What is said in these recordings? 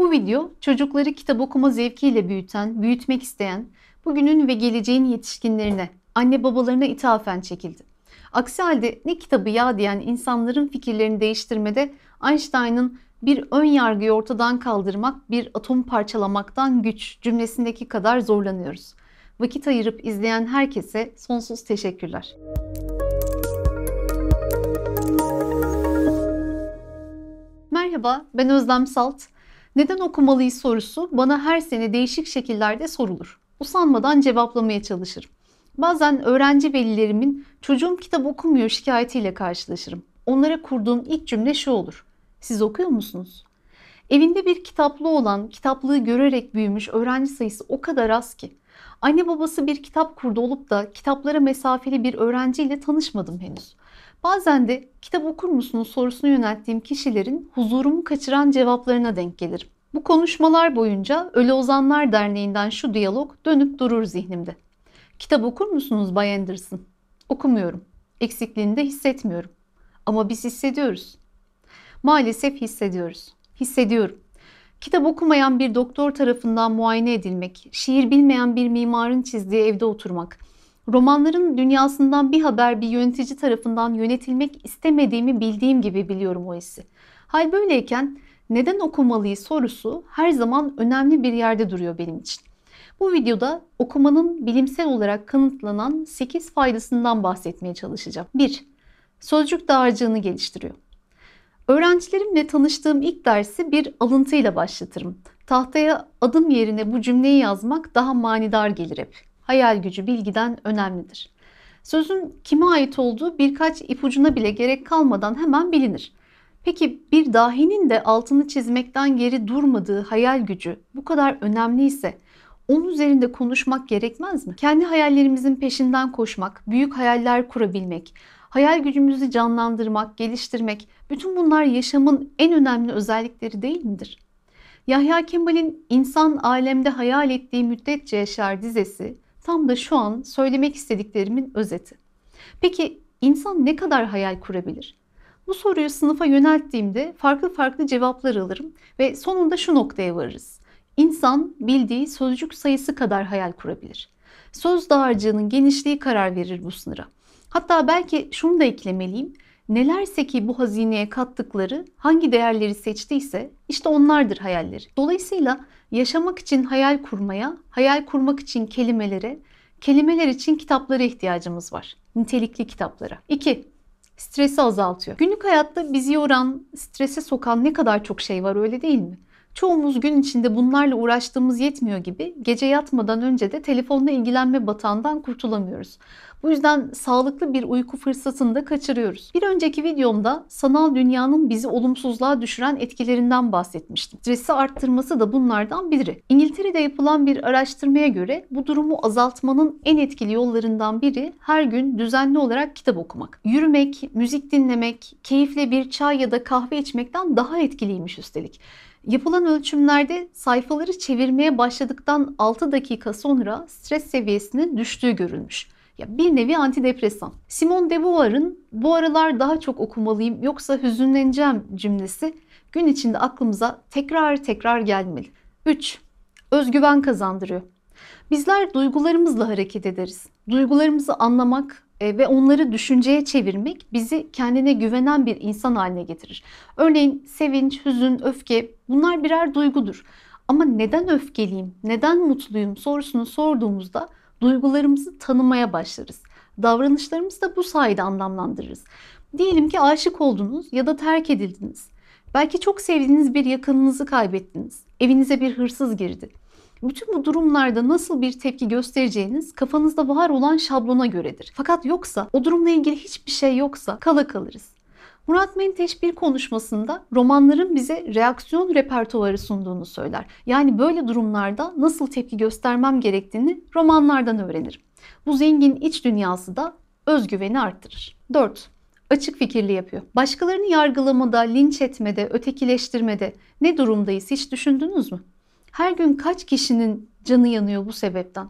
Bu video çocukları kitap okuma zevkiyle büyüten, büyütmek isteyen, bugünün ve geleceğin yetişkinlerine, anne babalarına ithafen çekildi. Aksi halde ne kitabı ya diyen insanların fikirlerini değiştirmede Einstein'ın bir ön yargıyı ortadan kaldırmak, bir atom parçalamaktan güç cümlesindeki kadar zorlanıyoruz. Vakit ayırıp izleyen herkese sonsuz teşekkürler. Merhaba, ben Özlem Salt. Neden okumalıyız sorusu bana her sene değişik şekillerde sorulur. Usanmadan cevaplamaya çalışırım. Bazen öğrenci velilerimin çocuğum kitap okumuyor şikayetiyle karşılaşırım. Onlara kurduğum ilk cümle şu olur. Siz okuyor musunuz? Evinde bir kitaplı olan, kitaplığı görerek büyümüş öğrenci sayısı o kadar az ki. Anne babası bir kitap kurdu olup da kitaplara mesafeli bir öğrenciyle tanışmadım henüz. Bazen de kitap okur musunuz sorusunu yönelttiğim kişilerin huzurumu kaçıran cevaplarına denk gelirim. Bu konuşmalar boyunca Ölü Ozanlar Derneği'nden şu diyalog dönüp durur zihnimde. Kitap okur musunuz Bay Anderson? Okumuyorum. Eksikliğini de hissetmiyorum. Ama biz hissediyoruz. Maalesef hissediyoruz. Hissediyorum. Kitap okumayan bir doktor tarafından muayene edilmek, şiir bilmeyen bir mimarın çizdiği evde oturmak, Romanların dünyasından bir haber bir yönetici tarafından yönetilmek istemediğimi bildiğim gibi biliyorum o hissi. Hal böyleyken neden okumalıyı sorusu her zaman önemli bir yerde duruyor benim için. Bu videoda okumanın bilimsel olarak kanıtlanan 8 faydasından bahsetmeye çalışacağım. 1. Sözcük dağarcığını geliştiriyor. Öğrencilerimle tanıştığım ilk dersi bir alıntıyla başlatırım. Tahtaya adım yerine bu cümleyi yazmak daha manidar gelir hep hayal gücü bilgiden önemlidir. Sözün kime ait olduğu birkaç ipucuna bile gerek kalmadan hemen bilinir. Peki bir dahinin de altını çizmekten geri durmadığı hayal gücü bu kadar önemliyse onun üzerinde konuşmak gerekmez mi? Kendi hayallerimizin peşinden koşmak, büyük hayaller kurabilmek, hayal gücümüzü canlandırmak, geliştirmek bütün bunlar yaşamın en önemli özellikleri değil midir? Yahya Kemal'in İnsan Alemde Hayal Ettiği Müddetçe Yaşar dizesi Tam da şu an söylemek istediklerimin özeti. Peki insan ne kadar hayal kurabilir? Bu soruyu sınıfa yönelttiğimde farklı farklı cevaplar alırım ve sonunda şu noktaya varırız. İnsan bildiği sözcük sayısı kadar hayal kurabilir. Söz dağarcığının genişliği karar verir bu sınıra. Hatta belki şunu da eklemeliyim. Nelerse ki bu hazineye kattıkları, hangi değerleri seçtiyse işte onlardır hayalleri. Dolayısıyla yaşamak için hayal kurmaya, hayal kurmak için kelimelere, kelimeler için kitaplara ihtiyacımız var. Nitelikli kitaplara. 2. Stresi azaltıyor. Günlük hayatta bizi yoran, strese sokan ne kadar çok şey var öyle değil mi? Çoğumuz gün içinde bunlarla uğraştığımız yetmiyor gibi gece yatmadan önce de telefonla ilgilenme batağından kurtulamıyoruz. Bu yüzden sağlıklı bir uyku fırsatını da kaçırıyoruz. Bir önceki videomda sanal dünyanın bizi olumsuzluğa düşüren etkilerinden bahsetmiştim. Stresi arttırması da bunlardan biri. İngiltere'de yapılan bir araştırmaya göre bu durumu azaltmanın en etkili yollarından biri her gün düzenli olarak kitap okumak. Yürümek, müzik dinlemek, keyifle bir çay ya da kahve içmekten daha etkiliymiş üstelik. Yapılan ölçümlerde sayfaları çevirmeye başladıktan 6 dakika sonra stres seviyesinin düştüğü görülmüş. Ya bir nevi antidepresan. Simone de Beauvoir'ın bu aralar daha çok okumalıyım yoksa hüzünleneceğim cümlesi gün içinde aklımıza tekrar tekrar gelmeli. 3. Özgüven kazandırıyor. Bizler duygularımızla hareket ederiz. Duygularımızı anlamak e, ve onları düşünceye çevirmek bizi kendine güvenen bir insan haline getirir. Örneğin sevinç, hüzün, öfke bunlar birer duygudur. Ama neden öfkeliyim, neden mutluyum sorusunu sorduğumuzda duygularımızı tanımaya başlarız. Davranışlarımızı da bu sayede anlamlandırırız. Diyelim ki aşık oldunuz ya da terk edildiniz. Belki çok sevdiğiniz bir yakınınızı kaybettiniz. Evinize bir hırsız girdi. Bütün bu durumlarda nasıl bir tepki göstereceğiniz kafanızda var olan şablona göredir. Fakat yoksa, o durumla ilgili hiçbir şey yoksa kala kalırız. Murat Menteş bir konuşmasında romanların bize reaksiyon repertuarı sunduğunu söyler. Yani böyle durumlarda nasıl tepki göstermem gerektiğini romanlardan öğrenirim. Bu zengin iç dünyası da özgüveni arttırır. 4. Açık fikirli yapıyor. Başkalarını yargılamada, linç etmede, ötekileştirmede ne durumdayız hiç düşündünüz mü? Her gün kaç kişinin canı yanıyor bu sebepten?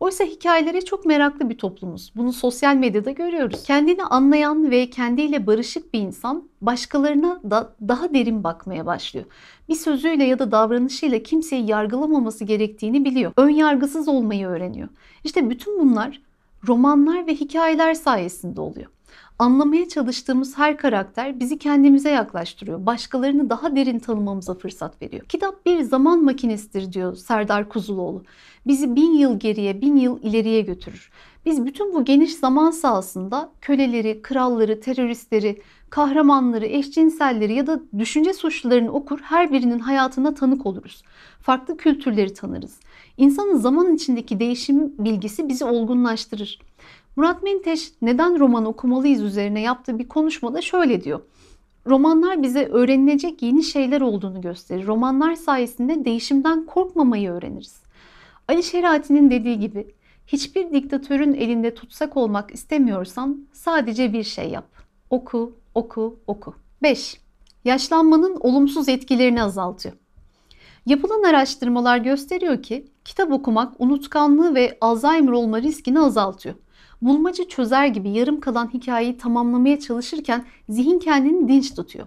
Oysa hikayelere çok meraklı bir toplumuz. Bunu sosyal medyada görüyoruz. Kendini anlayan ve kendiyle barışık bir insan başkalarına da daha derin bakmaya başlıyor. Bir sözüyle ya da davranışıyla kimseyi yargılamaması gerektiğini biliyor. Ön yargısız olmayı öğreniyor. İşte bütün bunlar romanlar ve hikayeler sayesinde oluyor anlamaya çalıştığımız her karakter bizi kendimize yaklaştırıyor. Başkalarını daha derin tanımamıza fırsat veriyor. Kitap bir zaman makinesidir diyor Serdar Kuzuloğlu. Bizi bin yıl geriye, bin yıl ileriye götürür. Biz bütün bu geniş zaman sahasında köleleri, kralları, teröristleri, kahramanları, eşcinselleri ya da düşünce suçlularını okur her birinin hayatına tanık oluruz. Farklı kültürleri tanırız. İnsanın zaman içindeki değişim bilgisi bizi olgunlaştırır. Murat Menteş neden roman okumalıyız üzerine yaptığı bir konuşmada şöyle diyor. Romanlar bize öğrenilecek yeni şeyler olduğunu gösterir. Romanlar sayesinde değişimden korkmamayı öğreniriz. Ali Şerati'nin dediği gibi hiçbir diktatörün elinde tutsak olmak istemiyorsan sadece bir şey yap. Oku, oku, oku. 5. Yaşlanmanın olumsuz etkilerini azaltıyor. Yapılan araştırmalar gösteriyor ki kitap okumak unutkanlığı ve Alzheimer olma riskini azaltıyor bulmaca çözer gibi yarım kalan hikayeyi tamamlamaya çalışırken zihin kendini dinç tutuyor.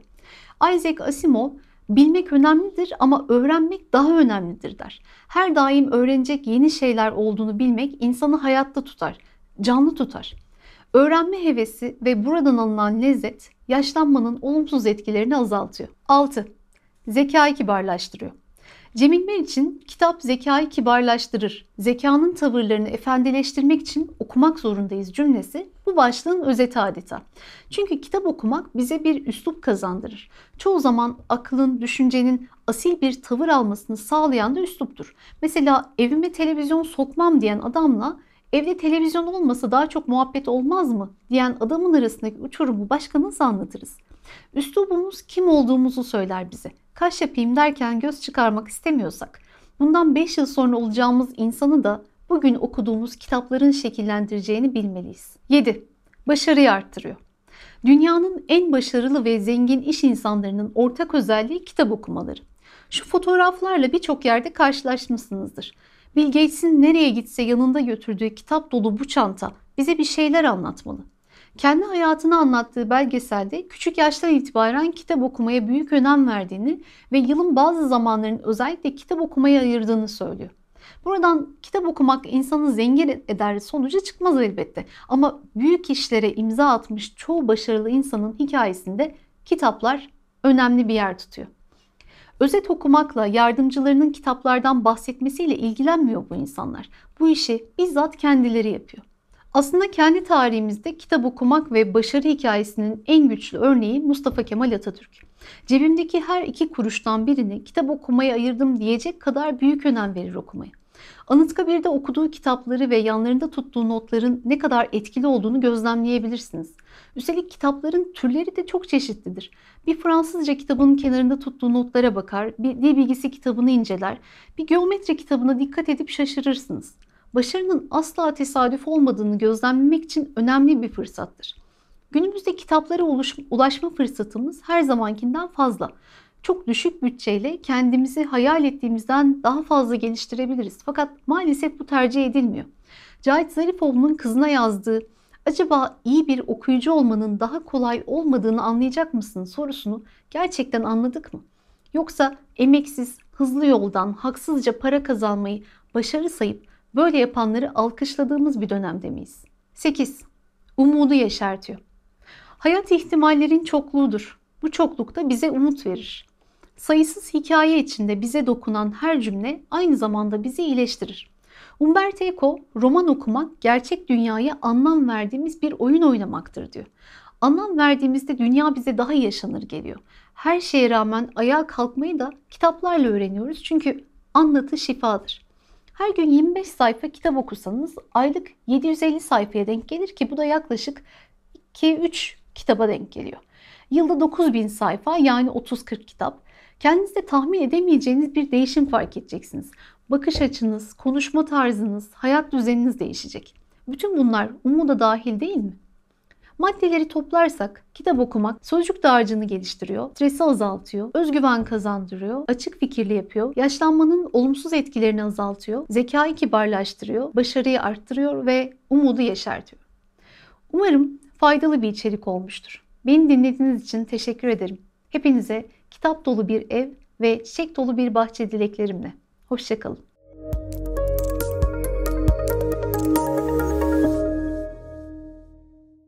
Isaac Asimov Bilmek önemlidir ama öğrenmek daha önemlidir der. Her daim öğrenecek yeni şeyler olduğunu bilmek insanı hayatta tutar, canlı tutar. Öğrenme hevesi ve buradan alınan lezzet yaşlanmanın olumsuz etkilerini azaltıyor. 6. Zekayı kibarlaştırıyor. Cemil için kitap zekayı kibarlaştırır, zekanın tavırlarını efendileştirmek için okumak zorundayız cümlesi bu başlığın özeti adeta. Çünkü kitap okumak bize bir üslup kazandırır. Çoğu zaman akılın, düşüncenin asil bir tavır almasını sağlayan da üsluptur. Mesela evime televizyon sokmam diyen adamla evde televizyon olmasa daha çok muhabbet olmaz mı diyen adamın arasındaki uçurumu başka nasıl anlatırız? Üslubumuz kim olduğumuzu söyler bize kaş yapayım derken göz çıkarmak istemiyorsak, bundan 5 yıl sonra olacağımız insanı da bugün okuduğumuz kitapların şekillendireceğini bilmeliyiz. 7. Başarıyı arttırıyor. Dünyanın en başarılı ve zengin iş insanlarının ortak özelliği kitap okumaları. Şu fotoğraflarla birçok yerde karşılaşmışsınızdır. Bill Gates'in nereye gitse yanında götürdüğü kitap dolu bu çanta bize bir şeyler anlatmalı. Kendi hayatını anlattığı belgeselde küçük yaştan itibaren kitap okumaya büyük önem verdiğini ve yılın bazı zamanlarının özellikle kitap okumaya ayırdığını söylüyor. Buradan kitap okumak insanı zengin eder sonucu çıkmaz elbette. Ama büyük işlere imza atmış çoğu başarılı insanın hikayesinde kitaplar önemli bir yer tutuyor. Özet okumakla yardımcılarının kitaplardan bahsetmesiyle ilgilenmiyor bu insanlar. Bu işi bizzat kendileri yapıyor. Aslında kendi tarihimizde kitap okumak ve başarı hikayesinin en güçlü örneği Mustafa Kemal Atatürk. Cebimdeki her iki kuruştan birini kitap okumaya ayırdım diyecek kadar büyük önem verir okumaya. Anıtkabir'de okuduğu kitapları ve yanlarında tuttuğu notların ne kadar etkili olduğunu gözlemleyebilirsiniz. Üstelik kitapların türleri de çok çeşitlidir. Bir Fransızca kitabının kenarında tuttuğu notlara bakar, bir dil bilgisi kitabını inceler, bir geometri kitabına dikkat edip şaşırırsınız başarının asla tesadüf olmadığını gözlemlemek için önemli bir fırsattır. Günümüzde kitaplara ulaşma fırsatımız her zamankinden fazla. Çok düşük bütçeyle kendimizi hayal ettiğimizden daha fazla geliştirebiliriz. Fakat maalesef bu tercih edilmiyor. Cahit Zarifoğlu'nun kızına yazdığı acaba iyi bir okuyucu olmanın daha kolay olmadığını anlayacak mısın sorusunu gerçekten anladık mı? Yoksa emeksiz, hızlı yoldan haksızca para kazanmayı başarı sayıp Böyle yapanları alkışladığımız bir dönemde miyiz? 8. Umudu yeşertiyor. Hayat ihtimallerin çokluğudur. Bu çokluk da bize umut verir. Sayısız hikaye içinde bize dokunan her cümle aynı zamanda bizi iyileştirir. Umberto Eco, roman okumak gerçek dünyaya anlam verdiğimiz bir oyun oynamaktır diyor. Anlam verdiğimizde dünya bize daha yaşanır geliyor. Her şeye rağmen ayağa kalkmayı da kitaplarla öğreniyoruz çünkü anlatı şifadır. Her gün 25 sayfa kitap okusanız aylık 750 sayfaya denk gelir ki bu da yaklaşık 2-3 kitaba denk geliyor. Yılda 9000 sayfa yani 30-40 kitap. Kendinizde tahmin edemeyeceğiniz bir değişim fark edeceksiniz. Bakış açınız, konuşma tarzınız, hayat düzeniniz değişecek. Bütün bunlar umuda dahil değil mi? Maddeleri toplarsak kitap okumak sözcük dağarcığını geliştiriyor, stresi azaltıyor, özgüven kazandırıyor, açık fikirli yapıyor, yaşlanmanın olumsuz etkilerini azaltıyor, zekayı kibarlaştırıyor, başarıyı arttırıyor ve umudu yaşartıyor. Umarım faydalı bir içerik olmuştur. Beni dinlediğiniz için teşekkür ederim. Hepinize kitap dolu bir ev ve çiçek dolu bir bahçe dileklerimle. Hoşçakalın.